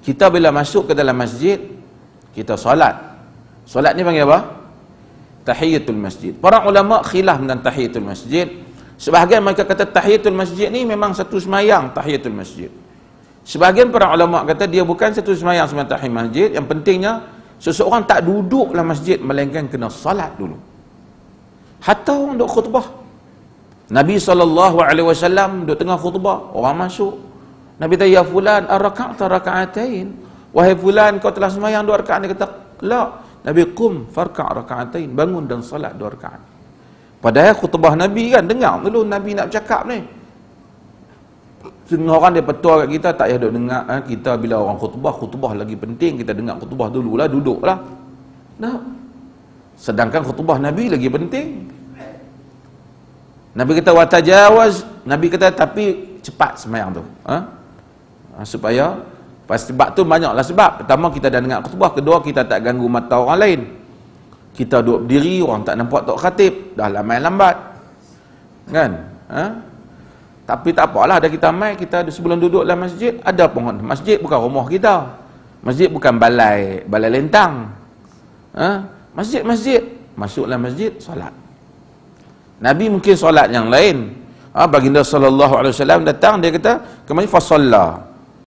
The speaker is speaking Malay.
kita bila masuk ke dalam masjid kita solat solat ni panggil apa tahiyatul masjid para ulama khilaf tentang tahiyatul masjid sebahagian mereka kata tahiyatul masjid ni memang satu semayang tahiyatul masjid sebahagian para ulama kata dia bukan satu semayang semayang tahiyatul masjid yang pentingnya seseorang tak duduk dalam masjid melainkan kena solat dulu hatta orang duk khutbah Nabi SAW duduk tengah khutbah orang masuk Nabi tanya, ya fulan, arraka'a taraka'atain. Wahai fulan, kau telah semayang dua rakaat. Dia kata, la. Nabi, kum, farka raka'atain. Bangun dan salat dua rakaat. Padahal khutbah Nabi kan, dengar dulu Nabi nak cakap ni. Setengah orang dia petua kat kita, tak payah duduk dengar. Ha? Kita bila orang khutbah, khutbah lagi penting. Kita dengar khutbah dulu lah, duduk lah. Nah. Sedangkan khutbah Nabi lagi penting. Nabi kata, watajawaz. Nabi kata, tapi cepat semayang tu. Ha? Ha, supaya sebab tu banyaklah sebab pertama kita dah dengar khutbah kedua kita tak ganggu mata orang lain kita duduk berdiri orang tak nampak tok khatib dah lama lambat kan ha? tapi tak apalah ada kita mai kita sebelum duduk dalam masjid ada pohon masjid bukan rumah kita masjid bukan balai balai lentang ha? masjid masjid masuklah masjid solat nabi mungkin solat yang lain ha? baginda saw datang dia kata kemari fasallah